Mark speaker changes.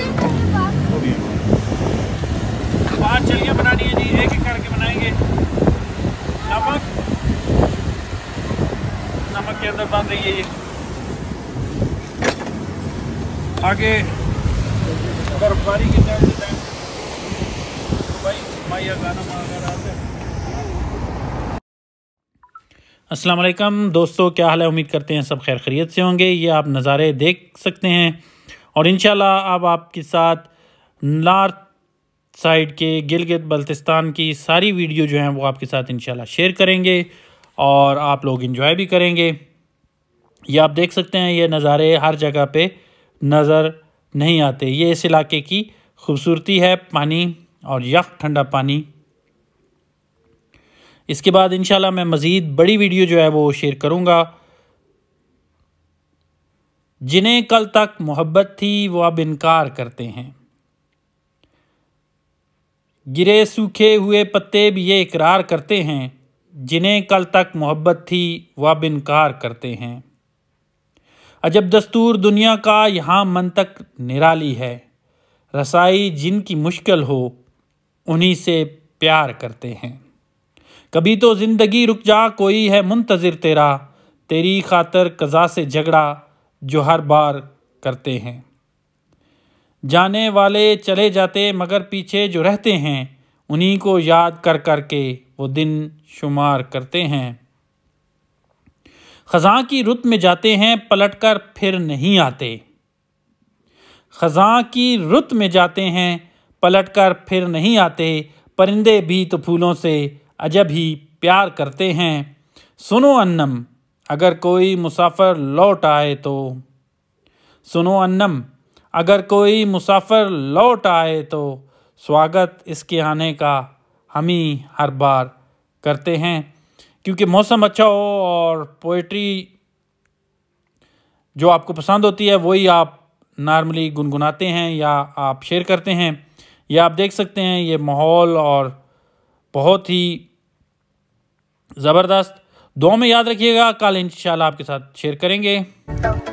Speaker 1: पाँच चलियाँ बनानी है जी एक एक करके बनाएंगे नमक नमक के अंदर बन रही है आगे बर्फबारी के टाइम टाइम भाई माइया गाना वगैरह आते हैं असलम दोस्तों क्या हाल है उम्मीद करते हैं सब खैर खरीत से होंगे ये आप नज़ारे देख सकते हैं और इन अब आपके साथ नॉर्थ साइड के गिलगित बल्तिस्तान की सारी वीडियो जो हैं वो आपके साथ इन शेयर करेंगे और आप लोग इन्जॉय भी करेंगे ये आप देख सकते हैं ये नज़ारे हर जगह पे नज़र नहीं आते ये इस इलाके की खूबसूरती है पानी और यख ठंडा पानी इसके बाद इन मैं मज़ीद बड़ी वीडियो जो है वो शेयर करूँगा जिन्हें कल तक मोहब्बत थी वो अब इनकार करते हैं गिरे सूखे हुए पत्ते भी ये इकरार करते हैं जिन्हें कल तक मोहब्बत थी वह अब इनकार करते हैं अजब दस्तूर दुनिया का यहाँ मन तक निराली है रसाई जिनकी मुश्किल हो उन्हीं से प्यार करते हैं कभी तो ज़िंदगी रुक जा कोई है मुंतज़िर तेरा तेरी खातर कज़ा से झगड़ा जो हर बार करते हैं जाने वाले चले जाते मगर पीछे जो रहते हैं उन्हीं को याद कर कर के वो दिन शुमार करते हैं ख़ज़ां की रुत में जाते हैं पलट कर फिर नहीं आते ख़ज़ां की रुत में जाते हैं पलट कर फिर नहीं आते परिंदे भी तो फूलों से अजब ही प्यार करते हैं सुनो अन्नम अगर कोई मुसाफिर लौट आए तो सुनो अन्नम अगर कोई मुसाफिर लौट आए तो स्वागत इसके आने का हम ही हर बार करते हैं क्योंकि मौसम अच्छा हो और पोइट्री जो आपको पसंद होती है वही आप नॉर्मली गुनगुनाते हैं या आप शेयर करते हैं या आप देख सकते हैं ये माहौल और बहुत ही ज़बरदस्त दो में याद रखिएगा कल इंशाल्लाह आपके साथ शेयर करेंगे